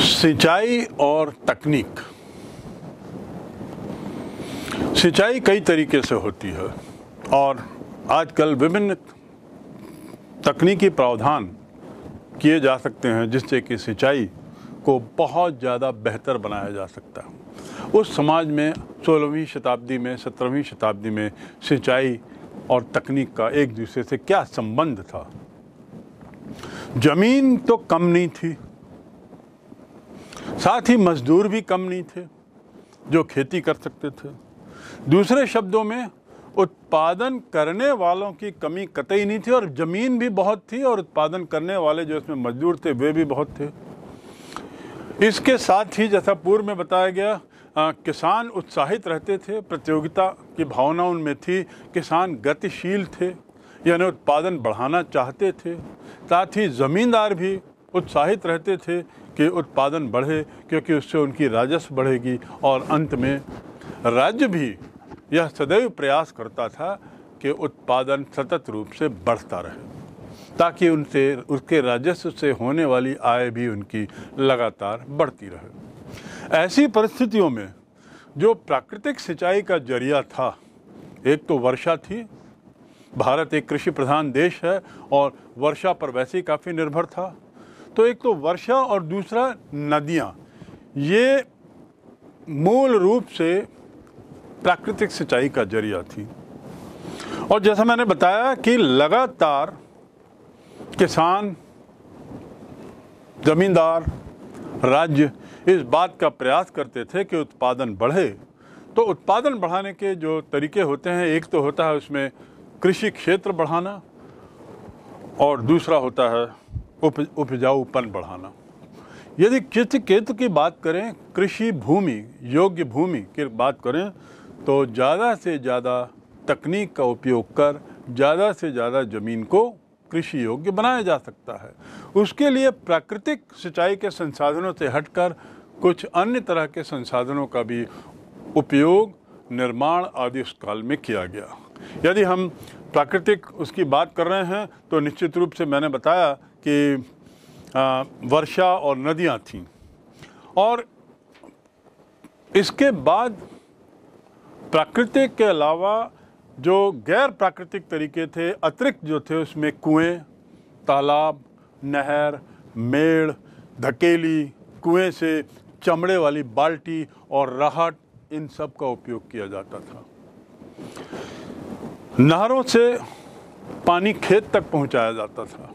सिंचाई और तकनीक सिंचाई कई तरीके से होती है और आजकल विभिन्न तकनीकी प्रावधान किए जा सकते हैं जिससे कि सिंचाई को बहुत ज़्यादा बेहतर बनाया जा सकता है उस समाज में सोलहवीं शताब्दी में सत्रहवीं शताब्दी में सिंचाई और तकनीक का एक दूसरे से क्या संबंध था ज़मीन तो कम नहीं थी साथ ही मजदूर भी कम नहीं थे जो खेती कर सकते थे दूसरे शब्दों में उत्पादन करने वालों की कमी कतई नहीं थी और ज़मीन भी बहुत थी और उत्पादन करने वाले जो इसमें मजदूर थे वे भी बहुत थे इसके साथ ही जैसा पूर्व में बताया गया आ, किसान उत्साहित रहते थे प्रतियोगिता की भावना उनमें थी किसान गतिशील थे यानी उत्पादन बढ़ाना चाहते थे साथ ही ज़मींदार भी उत्साहित रहते थे कि उत्पादन बढ़े क्योंकि उससे उनकी राजस्व बढ़ेगी और अंत में राज्य भी यह सदैव प्रयास करता था कि उत्पादन सतत रूप से बढ़ता रहे ताकि उनसे उसके राजस्व से होने वाली आय भी उनकी लगातार बढ़ती रहे ऐसी परिस्थितियों में जो प्राकृतिक सिंचाई का जरिया था एक तो वर्षा थी भारत एक कृषि प्रधान देश है और वर्षा पर वैसे ही काफ़ी निर्भर था तो एक तो वर्षा और दूसरा नदियाँ ये मूल रूप से प्राकृतिक सिंचाई का जरिया थी और जैसा मैंने बताया कि लगातार किसान जमींदार राज्य इस बात का प्रयास करते थे कि उत्पादन बढ़े तो उत्पादन बढ़ाने के जो तरीके होते हैं एक तो होता है उसमें कृषि क्षेत्र बढ़ाना और दूसरा होता है उप उपजाऊपन बढ़ाना यदि कित केतु की बात करें कृषि भूमि योग्य भूमि की बात करें तो ज़्यादा से ज़्यादा तकनीक का उपयोग कर ज़्यादा से ज़्यादा ज़मीन को कृषि योग्य बनाया जा सकता है उसके लिए प्राकृतिक सिंचाई के संसाधनों से हटकर कुछ अन्य तरह के संसाधनों का भी उपयोग निर्माण आदि उस काल में किया गया यदि हम प्राकृतिक उसकी बात कर रहे हैं तो निश्चित रूप से मैंने बताया कि वर्षा और नदियाँ थीं और इसके बाद प्राकृतिक के अलावा जो गैर प्राकृतिक तरीके थे अतिरिक्त जो थे उसमें कुएं तालाब नहर मेड़ धकेली कुएं से चमड़े वाली बाल्टी और राहट इन सब का उपयोग किया जाता था नहरों से पानी खेत तक पहुंचाया जाता था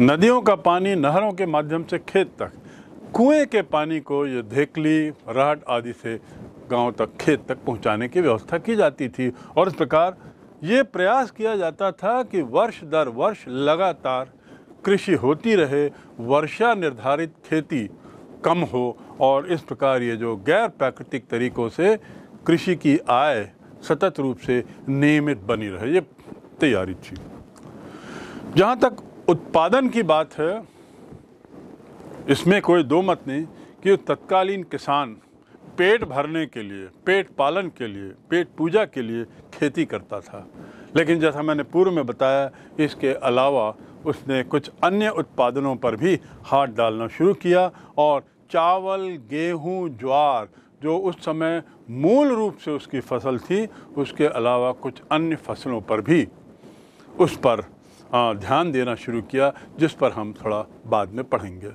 नदियों का पानी नहरों के माध्यम से खेत तक कुएं के पानी को ये धेकली राहट आदि से गांव तक खेत तक पहुंचाने की व्यवस्था की जाती थी और इस प्रकार ये प्रयास किया जाता था कि वर्ष दर वर्ष लगातार कृषि होती रहे वर्षा निर्धारित खेती कम हो और इस प्रकार ये जो गैर प्राकृतिक तरीकों से कृषि की आय सतत रूप से नियमित बनी रहे ये तैयारी थी जहाँ तक उत्पादन की बात है इसमें कोई दो मत नहीं कि तत्कालीन किसान पेट भरने के लिए पेट पालन के लिए पेट पूजा के लिए खेती करता था लेकिन जैसा मैंने पूर्व में बताया इसके अलावा उसने कुछ अन्य उत्पादनों पर भी हाथ डालना शुरू किया और चावल गेहूं ज्वार जो उस समय मूल रूप से उसकी फसल थी उसके अलावा कुछ अन्य फसलों पर भी उस पर ध्यान देना शुरू किया जिस पर हम थोड़ा बाद में पढ़ेंगे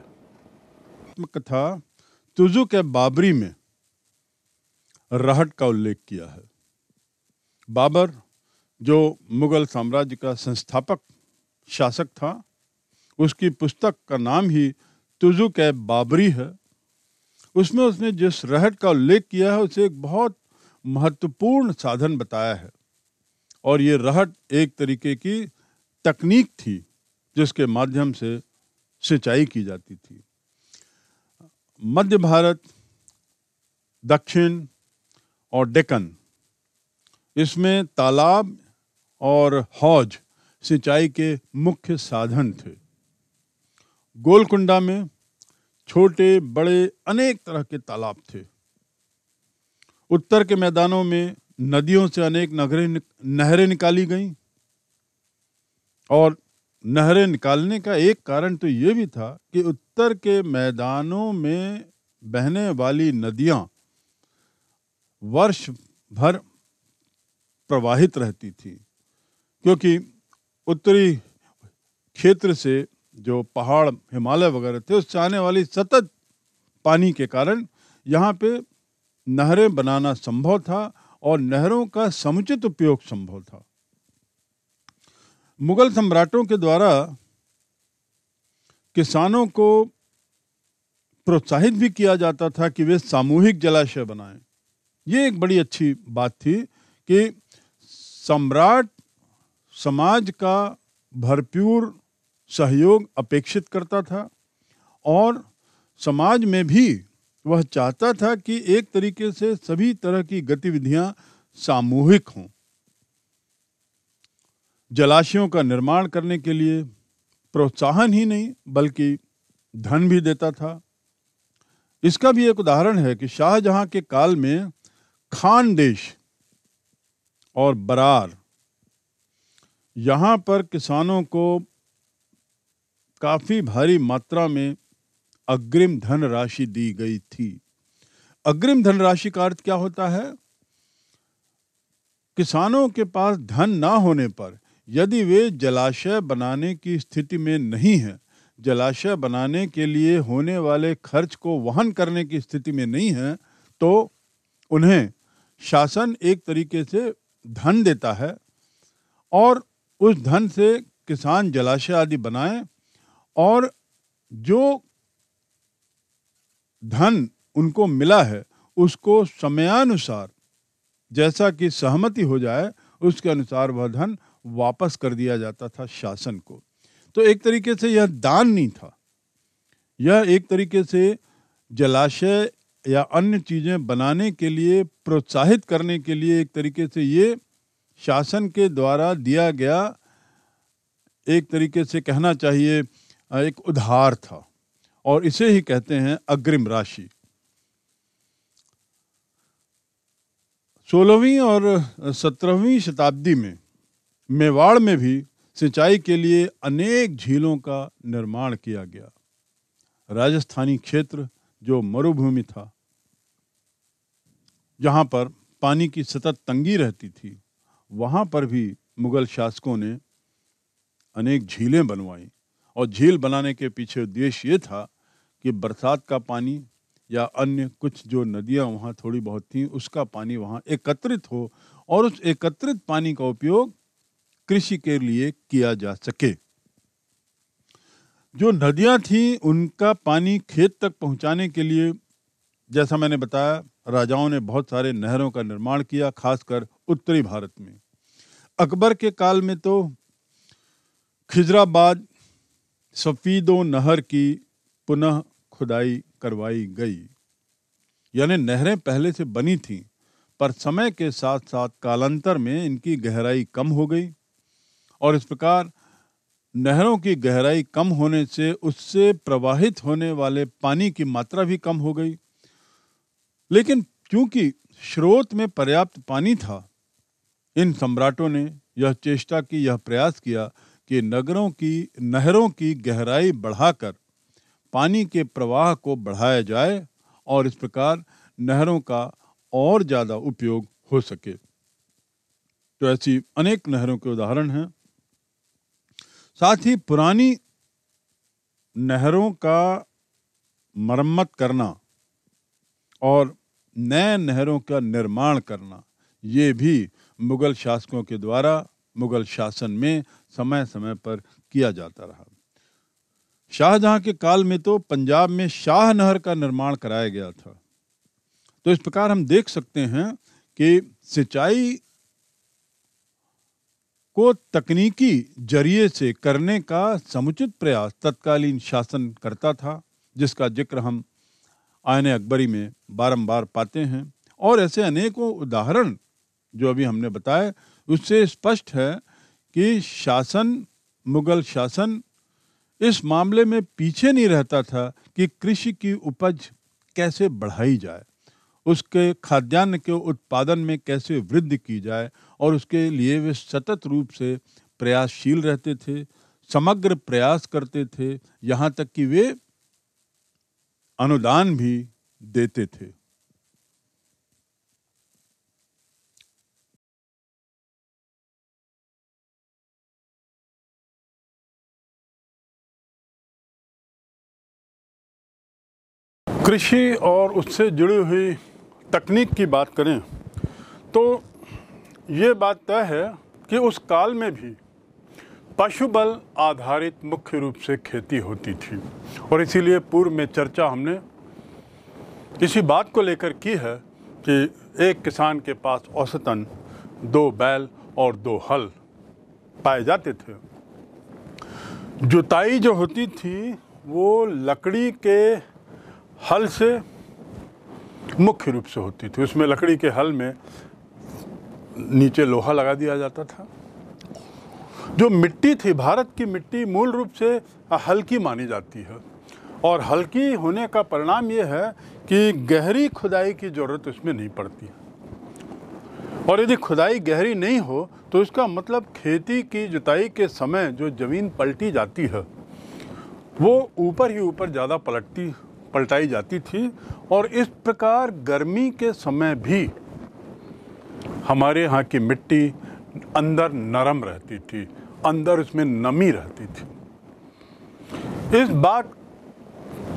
कथा तुजु के बाबरी में रहट का उल्लेख किया है बाबर जो मुगल साम्राज्य का संस्थापक शासक था उसकी पुस्तक का नाम ही तुजु के बाबरी है उसमें उसने जिस रहट का उल्लेख किया है उसे एक बहुत महत्वपूर्ण साधन बताया है और ये रहट एक तरीके की तकनीक थी जिसके माध्यम से सिंचाई की जाती थी मध्य भारत दक्षिण और डेकन इसमें तालाब और हौज सिंचाई के मुख्य साधन थे गोलकुंडा में छोटे बड़े अनेक तरह के तालाब थे उत्तर के मैदानों में नदियों से अनेक नगरें नहरें निकाली गईं और नहरें निकालने का एक कारण तो ये भी था कि उत्तर के मैदानों में बहने वाली नदियाँ वर्ष भर प्रवाहित रहती थी क्योंकि उत्तरी क्षेत्र से जो पहाड़ हिमालय वगैरह थे उससे आने वाली सतत पानी के कारण यहाँ पे नहरें बनाना संभव था और नहरों का समुचित उपयोग संभव था मुगल सम्राटों के द्वारा किसानों को प्रोत्साहित भी किया जाता था कि वे सामूहिक जलाशय बनाएं ये एक बड़ी अच्छी बात थी कि सम्राट समाज का भरपूर सहयोग अपेक्षित करता था और समाज में भी वह चाहता था कि एक तरीके से सभी तरह की गतिविधियां सामूहिक हों जलाशयों का निर्माण करने के लिए प्रोत्साहन ही नहीं बल्कि धन भी देता था इसका भी एक उदाहरण है कि शाहजहां के काल में खान देश और बरार यहाँ पर किसानों को काफ़ी भारी मात्रा में अग्रिम धनराशि दी गई थी अग्रिम धनराशि का अर्थ क्या होता है किसानों के पास धन ना होने पर यदि वे जलाशय बनाने की स्थिति में नहीं हैं जलाशय बनाने के लिए होने वाले खर्च को वहन करने की स्थिति में नहीं है तो उन्हें शासन एक तरीके से धन देता है और उस धन से किसान जलाशय आदि बनाए और जो धन उनको मिला है उसको समयानुसार जैसा कि सहमति हो जाए उसके अनुसार वह धन वापस कर दिया जाता था शासन को तो एक तरीके से यह दान नहीं था यह एक तरीके से जलाशय या अन्य चीज़ें बनाने के लिए प्रोत्साहित करने के लिए एक तरीके से ये शासन के द्वारा दिया गया एक तरीके से कहना चाहिए एक उधार था और इसे ही कहते हैं अग्रिम राशि सोलहवीं और सत्रहवीं शताब्दी में मेवाड़ में भी सिंचाई के लिए अनेक झीलों का निर्माण किया गया राजस्थानी क्षेत्र जो मरुभूमि था जहाँ पर पानी की सतत तंगी रहती थी वहाँ पर भी मुगल शासकों ने अनेक झीलें बनवाई और झील बनाने के पीछे उद्देश्य ये था कि बरसात का पानी या अन्य कुछ जो नदियाँ वहाँ थोड़ी बहुत थीं उसका पानी वहाँ एकत्रित हो और उस एकत्रित पानी का उपयोग कृषि के लिए किया जा सके जो नदियां थी उनका पानी खेत तक पहुंचाने के लिए जैसा मैंने बताया राजाओं ने बहुत सारे नहरों का निर्माण किया खासकर उत्तरी भारत में अकबर के काल में तो खिजराबाद सफीदो नहर की पुनः खुदाई करवाई गई यानी नहरें पहले से बनी थीं पर समय के साथ साथ कालांतर में इनकी गहराई कम हो गई और इस प्रकार नहरों की गहराई कम होने से उससे प्रवाहित होने वाले पानी की मात्रा भी कम हो गई लेकिन क्योंकि स्रोत में पर्याप्त पानी था इन सम्राटों ने यह चेष्टा की यह प्रयास किया कि नगरों की नहरों की गहराई बढ़ाकर पानी के प्रवाह को बढ़ाया जाए और इस प्रकार नहरों का और ज़्यादा उपयोग हो सके तो ऐसी अनेक नहरों के उदाहरण हैं साथ ही पुरानी नहरों का मरम्मत करना और नए नहरों का निर्माण करना ये भी मुग़ल शासकों के द्वारा मुग़ल शासन में समय समय पर किया जाता रहा शाहजहां के काल में तो पंजाब में शाह नहर का निर्माण कराया गया था तो इस प्रकार हम देख सकते हैं कि सिंचाई को तकनीकी जरिए से करने का समुचित प्रयास तत्कालीन शासन करता था जिसका जिक्र हम आयन अकबरी में बारंबार पाते हैं और ऐसे अनेकों उदाहरण जो अभी हमने बताए उससे स्पष्ट है कि शासन मुगल शासन इस मामले में पीछे नहीं रहता था कि कृषि की उपज कैसे बढ़ाई जाए उसके खाद्यान्न के उत्पादन में कैसे वृद्धि की जाए और उसके लिए वे सतत रूप से प्रयासशील रहते थे समग्र प्रयास करते थे यहाँ तक कि वे अनुदान भी देते थे कृषि और उससे जुड़ी हुई तकनीक की बात करें तो ये बात तय है कि उस काल में भी पशु बल आधारित मुख्य रूप से खेती होती थी और इसीलिए पूर्व में चर्चा हमने इसी बात को लेकर की है कि एक किसान के पास औसतन दो बैल और दो हल पाए जाते थे जुताई जो होती थी वो लकड़ी के हल से मुख्य रूप से होती थी उसमें लकड़ी के हल में नीचे लोहा लगा दिया जाता था जो मिट्टी थी भारत की मिट्टी मूल रूप से हल्की मानी जाती है और हल्की होने का परिणाम यह है कि गहरी खुदाई की ज़रूरत उसमें नहीं पड़ती और यदि खुदाई गहरी नहीं हो तो इसका मतलब खेती की जुताई के समय जो ज़मीन पलटी जाती है वो ऊपर ही ऊपर ज़्यादा पलटती पलटाई जाती थी और इस प्रकार गर्मी के समय भी हमारे यहाँ की मिट्टी अंदर नरम रहती थी अंदर उसमें नमी रहती थी इस बात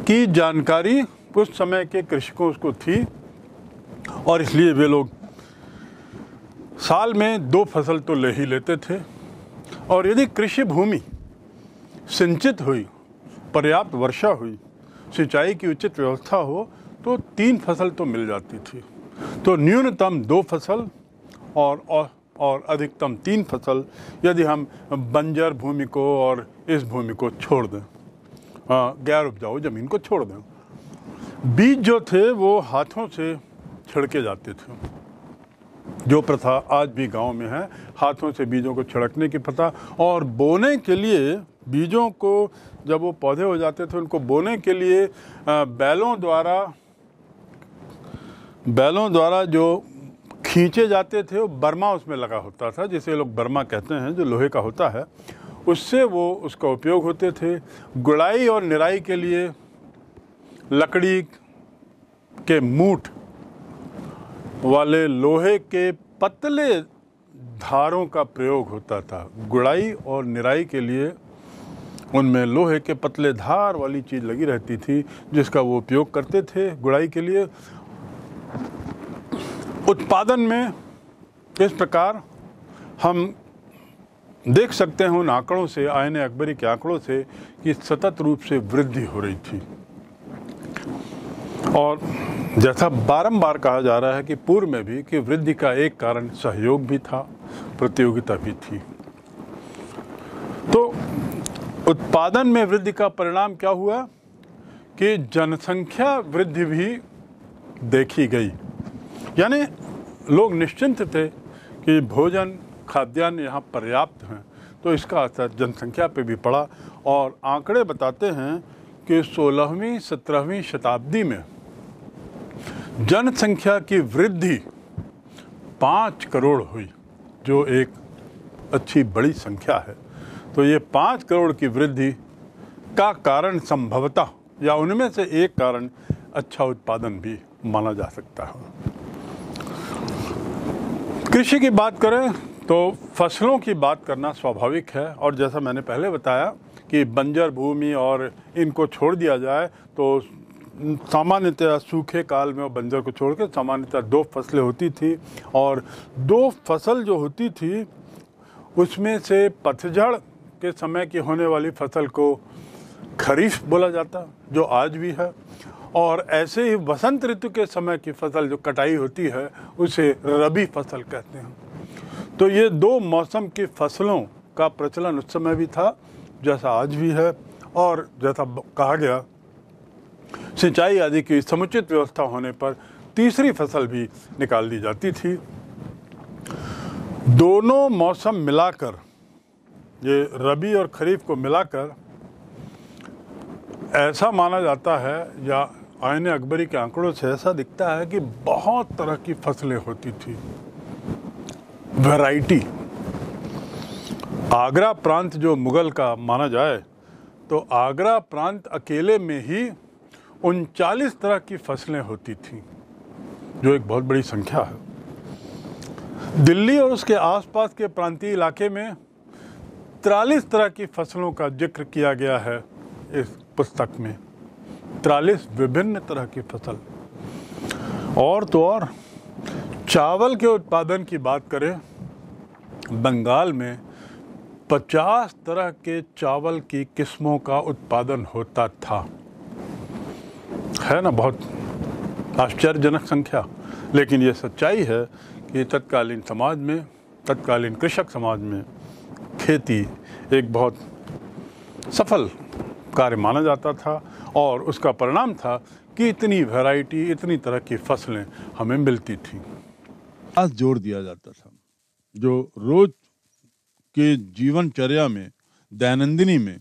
की जानकारी उस समय के कृषकों को थी और इसलिए वे लोग साल में दो फसल तो ले ही लेते थे और यदि कृषि भूमि सिंचित हुई पर्याप्त वर्षा हुई सिंचाई की उचित व्यवस्था हो तो तीन फसल तो मिल जाती थी तो न्यूनतम दो फसल और, और और अधिकतम तीन फसल यदि हम बंजर भूमि को और इस भूमि को छोड़ दें गैर उपजाऊ ज़मीन को छोड़ दें बीज जो थे वो हाथों से छिड़के जाते थे जो प्रथा आज भी गांव में है हाथों से बीजों को छिड़कने की प्रथा और बोने के लिए बीजों को जब वो पौधे हो जाते थे उनको बोने के लिए बैलों द्वारा बैलों द्वारा जो खींचे जाते थे वो बर्मा उसमें लगा होता था जिसे लोग बर्मा कहते हैं जो लोहे का होता है उससे वो उसका उपयोग होते थे गुड़ाई और निराई के लिए लकड़ी के मूठ वाले लोहे के पतले धारों का प्रयोग होता था गुड़ाई और निराई के लिए उनमें लोहे के पतले धार वाली चीज़ लगी रहती थी जिसका वो उपयोग करते थे गुड़ाई के लिए उत्पादन में इस प्रकार हम देख सकते हैं उन आंकड़ों से आयन अकबरी के आंकड़ों से कि सतत रूप से वृद्धि हो रही थी और जैसा बारंबार कहा जा रहा है कि पूर्व में भी कि वृद्धि का एक कारण सहयोग भी था प्रतियोगिता भी थी तो उत्पादन में वृद्धि का परिणाम क्या हुआ कि जनसंख्या वृद्धि भी देखी गई यानी लोग निश्चिंत थे कि भोजन खाद्यान्न यहाँ पर्याप्त हैं तो इसका असर जनसंख्या पे भी पड़ा और आंकड़े बताते हैं कि 16वीं 17वीं शताब्दी में जनसंख्या की वृद्धि पाँच करोड़ हुई जो एक अच्छी बड़ी संख्या है तो ये पाँच करोड़ की वृद्धि का कारण संभवतः या उनमें से एक कारण अच्छा उत्पादन भी माना जा सकता है कृषि की बात करें तो फसलों की बात करना स्वाभाविक है और जैसा मैंने पहले बताया कि बंजर भूमि और इनको छोड़ दिया जाए तो सामान्यतः सूखे काल में और बंजर को छोड़ कर सामान्यतः दो फसलें होती थी और दो फसल जो होती थी उसमें से पतझड़ के समय की होने वाली फसल को खरीफ बोला जाता जो आज भी है और ऐसे ही वसंत ऋतु के समय की फसल जो कटाई होती है उसे रबी फसल कहते हैं तो ये दो मौसम की फसलों का प्रचलन उस समय भी था जैसा आज भी है और जैसा कहा गया सिंचाई आदि की समुचित व्यवस्था होने पर तीसरी फसल भी निकाल दी जाती थी दोनों मौसम मिलाकर ये रबी और खरीफ को मिलाकर ऐसा माना जाता है या आयन अकबरी के आंकड़ों से ऐसा दिखता है कि बहुत तरह की फसलें होती थी वैरायटी आगरा प्रांत जो मुग़ल का माना जाए तो आगरा प्रांत अकेले में ही उनचालीस तरह की फसलें होती थी जो एक बहुत बड़ी संख्या है दिल्ली और उसके आसपास के प्रांतीय इलाके में तिरालीस तरह की फसलों का जिक्र किया गया है इस पुस्तक में तिरालीस विभिन्न तरह की फसल और तो और चावल के उत्पादन की बात करें बंगाल में 50 तरह के चावल की किस्मों का उत्पादन होता था है ना बहुत आश्चर्यजनक संख्या लेकिन ये सच्चाई है कि तत्कालीन समाज में तत्कालीन कृषक समाज में खेती एक बहुत सफल कार्य माना जाता था और उसका परिणाम था कि इतनी वैरायटी इतनी तरह की फसलें हमें मिलती थी खास जोर दिया जाता था जो रोज के जीवनचर्या में दैनंदिनी में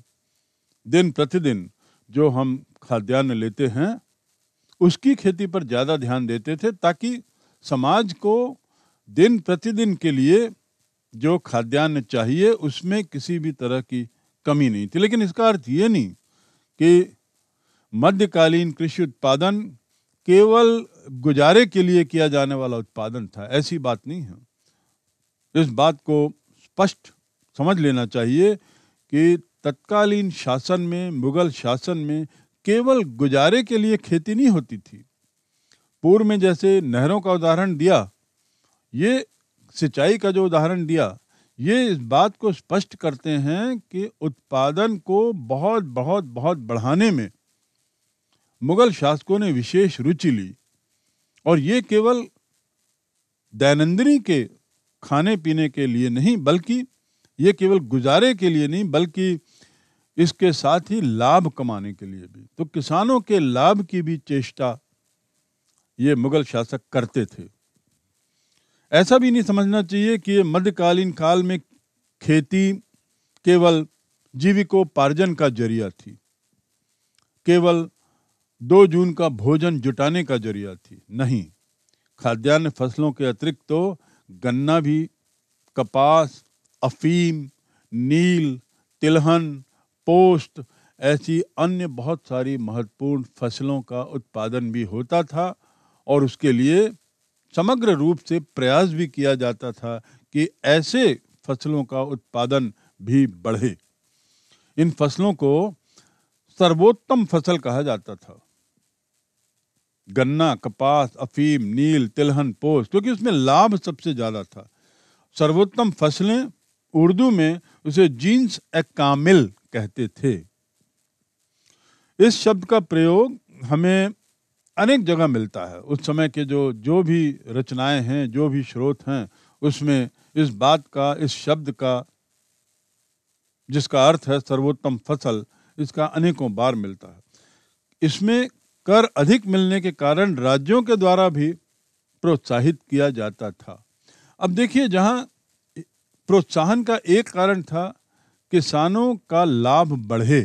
दिन प्रतिदिन जो हम खाद्यान्न लेते हैं उसकी खेती पर ज़्यादा ध्यान देते थे ताकि समाज को दिन प्रतिदिन के लिए जो खाद्यान्न चाहिए उसमें किसी भी तरह की कमी नहीं थी लेकिन इसका अर्थ ये नहीं कि मध्यकालीन कृषि उत्पादन केवल गुजारे के लिए किया जाने वाला उत्पादन था ऐसी बात नहीं है इस बात को स्पष्ट समझ लेना चाहिए कि तत्कालीन शासन में मुगल शासन में केवल गुजारे के लिए खेती नहीं होती थी पूर्व में जैसे नहरों का उदाहरण दिया ये सिंचाई का जो उदाहरण दिया ये इस बात को स्पष्ट करते हैं कि उत्पादन को बहुत बहुत बहुत बढ़ाने में मुगल शासकों ने विशेष रुचि ली और ये केवल दैनंदिनी के खाने पीने के लिए नहीं बल्कि ये केवल गुजारे के लिए नहीं बल्कि इसके साथ ही लाभ कमाने के लिए भी तो किसानों के लाभ की भी चेष्टा ये मुगल शासक करते थे ऐसा भी नहीं समझना चाहिए कि मध्यकालीन काल में खेती केवल जीविकोपार्जन का जरिया थी केवल दो जून का भोजन जुटाने का जरिया थी नहीं खाद्यान्न फसलों के अतिरिक्त तो गन्ना भी कपास अफीम नील तिलहन पोस्ट ऐसी अन्य बहुत सारी महत्वपूर्ण फसलों का उत्पादन भी होता था और उसके लिए समग्र रूप से प्रयास भी किया जाता था कि ऐसे फसलों का उत्पादन भी बढ़े इन फसलों को सर्वोत्तम फसल कहा जाता था गन्ना कपास अफीम नील तिलहन पोस्ट क्योंकि उसमें लाभ सबसे ज़्यादा था सर्वोत्तम फसलें उर्दू में उसे जीन्स ए कामिल कहते थे इस शब्द का प्रयोग हमें अनेक जगह मिलता है उस समय के जो जो भी रचनाएं हैं जो भी स्रोत हैं उसमें इस बात का इस शब्द का जिसका अर्थ है सर्वोत्तम फसल इसका अनेकों बार मिलता है इसमें कर अधिक मिलने के कारण राज्यों के द्वारा भी प्रोत्साहित किया जाता था अब देखिए जहाँ प्रोत्साहन का एक कारण था किसानों का लाभ बढ़े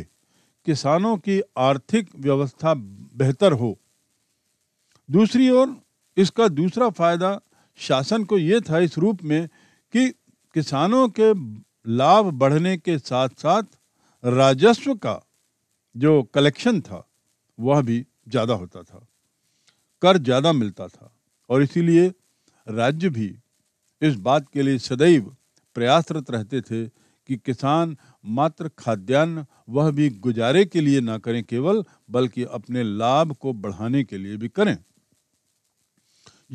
किसानों की आर्थिक व्यवस्था बेहतर हो दूसरी ओर इसका दूसरा फायदा शासन को ये था इस रूप में कि किसानों के लाभ बढ़ने के साथ साथ राजस्व का जो कलेक्शन था वह भी ज़्यादा होता था कर ज़्यादा मिलता था और इसीलिए राज्य भी इस बात के लिए सदैव प्रयासरत रहते थे कि किसान मात्र खाद्यान्न वह भी गुजारे के लिए ना करें केवल बल्कि अपने लाभ को बढ़ाने के लिए भी करें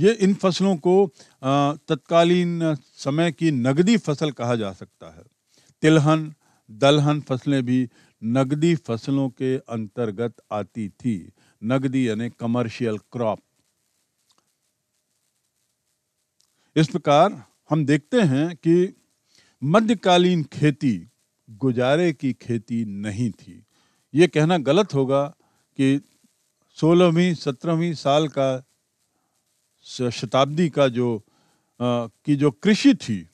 ये इन फसलों को तत्कालीन समय की नगदी फसल कहा जा सकता है तिलहन दलहन फसलें भी नगदी फसलों के अंतर्गत आती थी नगदी यानी कमर्शियल क्रॉप इस प्रकार हम देखते हैं कि मध्यकालीन खेती गुजारे की खेती नहीं थी ये कहना गलत होगा कि सोलहवीं सत्रहवीं साल का शताब्दी का जो आ, की जो कृषि थी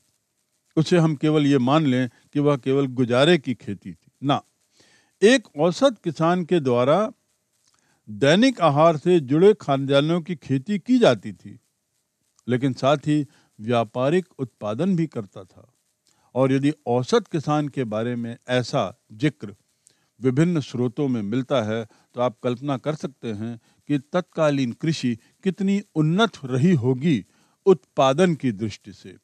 उसे हम केवल ये मान लें कि वह केवल गुजारे की खेती थी ना एक औसत किसान के द्वारा दैनिक आहार से जुड़े खाद्यान्नों की खेती की जाती थी लेकिन साथ ही व्यापारिक उत्पादन भी करता था और यदि औसत किसान के बारे में ऐसा जिक्र विभिन्न स्रोतों में मिलता है तो आप कल्पना कर सकते हैं कि तत्कालीन कृषि कितनी उन्नत रही होगी उत्पादन की दृष्टि से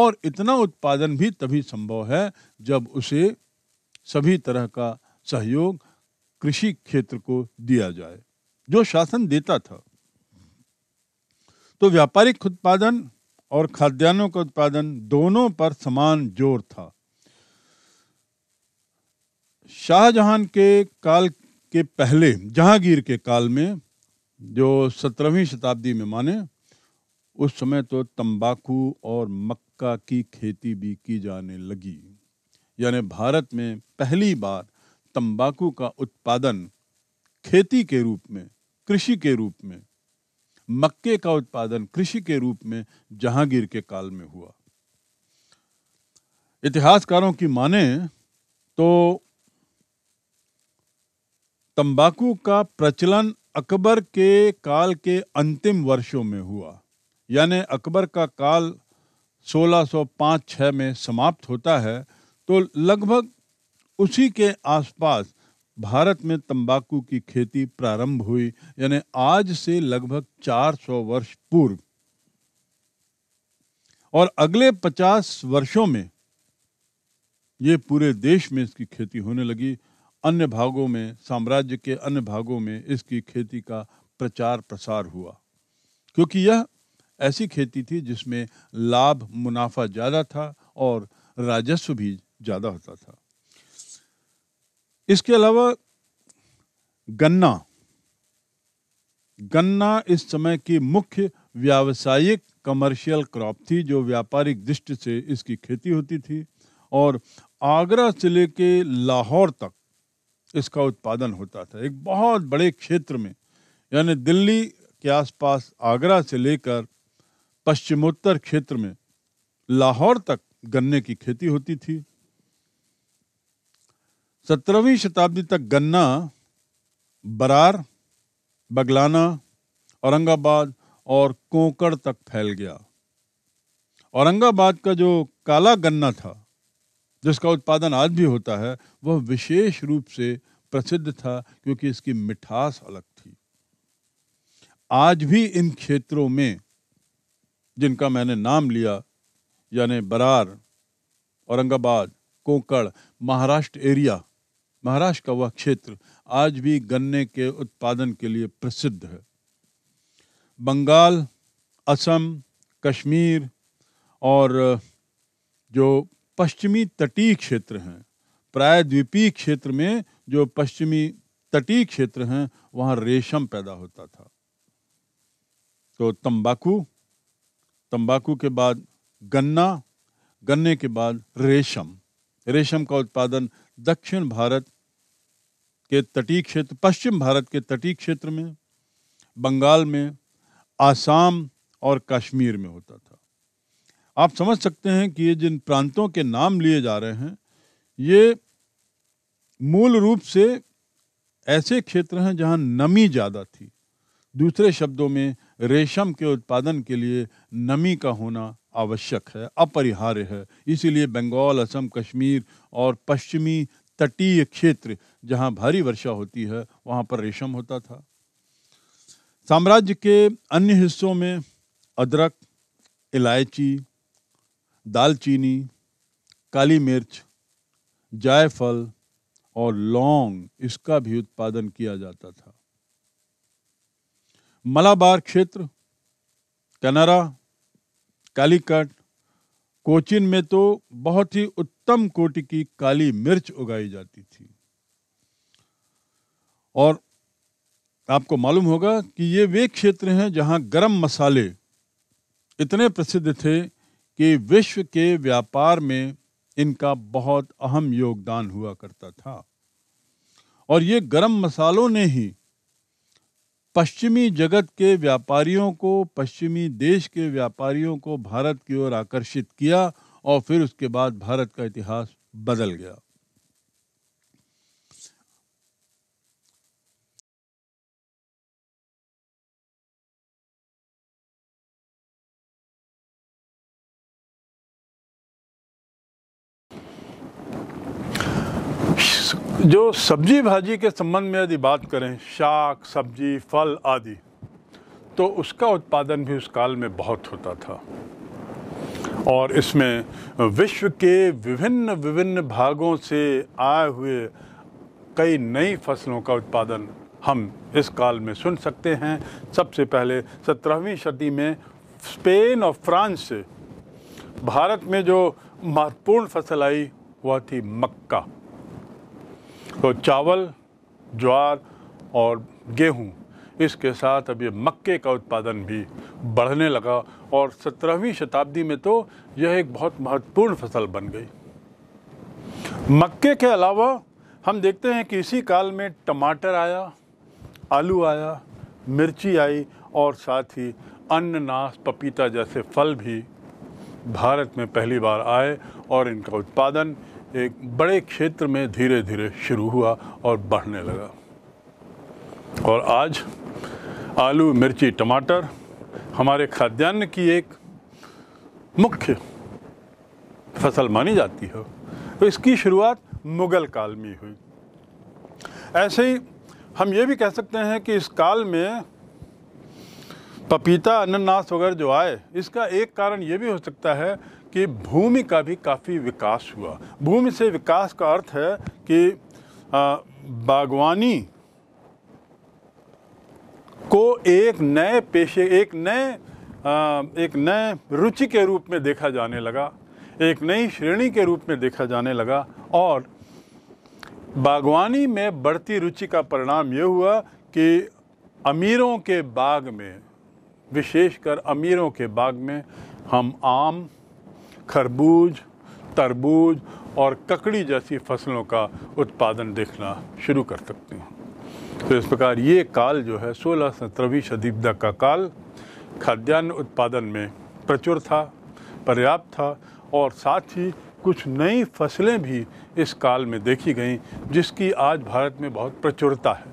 और इतना उत्पादन भी तभी संभव है जब उसे सभी तरह का सहयोग कृषि क्षेत्र को दिया जाए जो शासन देता था तो व्यापारिक उत्पादन और खाद्यान्नों का उत्पादन दोनों पर समान जोर था शाहजहां के काल के पहले जहांगीर के काल में जो सत्रहवीं शताब्दी में माने उस समय तो तंबाकू और मक्का की खेती भी की जाने लगी यानी भारत में पहली बार तंबाकू का उत्पादन खेती के रूप में कृषि के रूप में मक्के का उत्पादन कृषि के रूप में जहांगीर के काल में हुआ इतिहासकारों की माने तो तंबाकू का प्रचलन अकबर के काल के अंतिम वर्षों में हुआ यानी अकबर का काल 1605-6 में समाप्त होता है तो लगभग उसी के आसपास भारत में तंबाकू की खेती प्रारंभ हुई यानी आज से लगभग 400 वर्ष पूर्व और अगले 50 वर्षों में ये पूरे देश में इसकी खेती होने लगी अन्य भागों में साम्राज्य के अन्य भागों में इसकी खेती का प्रचार प्रसार हुआ क्योंकि यह ऐसी खेती थी जिसमें लाभ मुनाफा ज़्यादा था और राजस्व भी ज़्यादा होता था इसके अलावा गन्ना गन्ना इस समय की मुख्य व्यावसायिक कमर्शियल क्रॉप थी जो व्यापारिक दृष्टि से इसकी खेती होती थी और आगरा जिले के लाहौर तक इसका उत्पादन होता था एक बहुत बड़े क्षेत्र में यानी दिल्ली के आसपास आगरा से लेकर पश्चिमोत्तर क्षेत्र में लाहौर तक गन्ने की खेती होती थी सत्रहवीं शताब्दी तक गन्ना बरार बगलाना औरंगाबाद और कोकड़ तक फैल गया औरंगाबाद का जो काला गन्ना था जिसका उत्पादन आज भी होता है वह विशेष रूप से प्रसिद्ध था क्योंकि इसकी मिठास अलग थी आज भी इन क्षेत्रों में जिनका मैंने नाम लिया यानी बरार औरंगाबाद कोकड़ महाराष्ट्र एरिया महाराष्ट्र का वह क्षेत्र आज भी गन्ने के उत्पादन के लिए प्रसिद्ध है बंगाल असम कश्मीर और जो पश्चिमी तटीय क्षेत्र हैं प्राय द्वीपीय क्षेत्र में जो पश्चिमी तटीय क्षेत्र हैं वहाँ रेशम पैदा होता था तो तंबाकू तंबाकू के बाद गन्ना गन्ने के बाद रेशम रेशम का उत्पादन दक्षिण भारत के तटीय क्षेत्र पश्चिम भारत के तटीय क्षेत्र में बंगाल में आसाम और कश्मीर में होता था आप समझ सकते हैं कि ये जिन प्रांतों के नाम लिए जा रहे हैं ये मूल रूप से ऐसे क्षेत्र हैं जहाँ नमी ज़्यादा थी दूसरे शब्दों में रेशम के उत्पादन के लिए नमी का होना आवश्यक है अपरिहार्य है इसीलिए बंगाल असम कश्मीर और पश्चिमी तटीय क्षेत्र जहां भारी वर्षा होती है वहां पर रेशम होता था साम्राज्य के अन्य हिस्सों में अदरक इलायची दालचीनी काली मिर्च जायफल और लौंग इसका भी उत्पादन किया जाता था मलाबार क्षेत्र कनारा कालीकट कोचिन में तो बहुत ही उत्तम कोटि की काली मिर्च उगाई जाती थी और आपको मालूम होगा कि ये वे क्षेत्र हैं जहां गरम मसाले इतने प्रसिद्ध थे कि विश्व के व्यापार में इनका बहुत अहम योगदान हुआ करता था और ये गरम मसालों ने ही पश्चिमी जगत के व्यापारियों को पश्चिमी देश के व्यापारियों को भारत की ओर आकर्षित किया और फिर उसके बाद भारत का इतिहास बदल गया जो सब्जी भाजी के संबंध में यदि बात करें शाक सब्जी फल आदि तो उसका उत्पादन भी उस काल में बहुत होता था और इसमें विश्व के विभिन्न विभिन्न भागों से आए हुए कई नई फसलों का उत्पादन हम इस काल में सुन सकते हैं सबसे पहले सत्रहवीं सदी में स्पेन और फ्रांस से भारत में जो महत्वपूर्ण फसल आई वह थी मक्का तो चावल ज्वार और गेहूँ इसके साथ अब ये मक्के का उत्पादन भी बढ़ने लगा और सत्रहवीं शताब्दी में तो यह एक बहुत महत्वपूर्ण फसल बन गई मक्के के अलावा हम देखते हैं कि इसी काल में टमाटर आया आलू आया मिर्ची आई और साथ ही अननास पपीता जैसे फल भी भारत में पहली बार आए और इनका उत्पादन एक बड़े क्षेत्र में धीरे धीरे शुरू हुआ और बढ़ने लगा और आज आलू मिर्ची टमाटर हमारे खाद्यान्न की एक मुख्य फसल मानी जाती है तो इसकी शुरुआत मुग़ल काल में हुई ऐसे ही हम ये भी कह सकते हैं कि इस काल में पपीता अनन्नास वगैरह जो आए इसका एक कारण ये भी हो सकता है कि भूमि का भी काफ़ी विकास हुआ भूमि से विकास का अर्थ है कि बागवानी को एक नए पेशे एक नए एक नए रुचि के रूप में देखा जाने लगा एक नई श्रेणी के रूप में देखा जाने लगा और बागवानी में बढ़ती रुचि का परिणाम ये हुआ कि अमीरों के बाग में विशेषकर अमीरों के बाग में हम आम खरबूज तरबूज और ककड़ी जैसी फसलों का उत्पादन देखना शुरू कर सकते हैं तो इस प्रकार ये काल जो है सोलह सत्रहवीं शतीब्दा का काल खाद्यान्न उत्पादन में प्रचुर था पर्याप्त था और साथ ही कुछ नई फसलें भी इस काल में देखी गईं जिसकी आज भारत में बहुत प्रचुरता है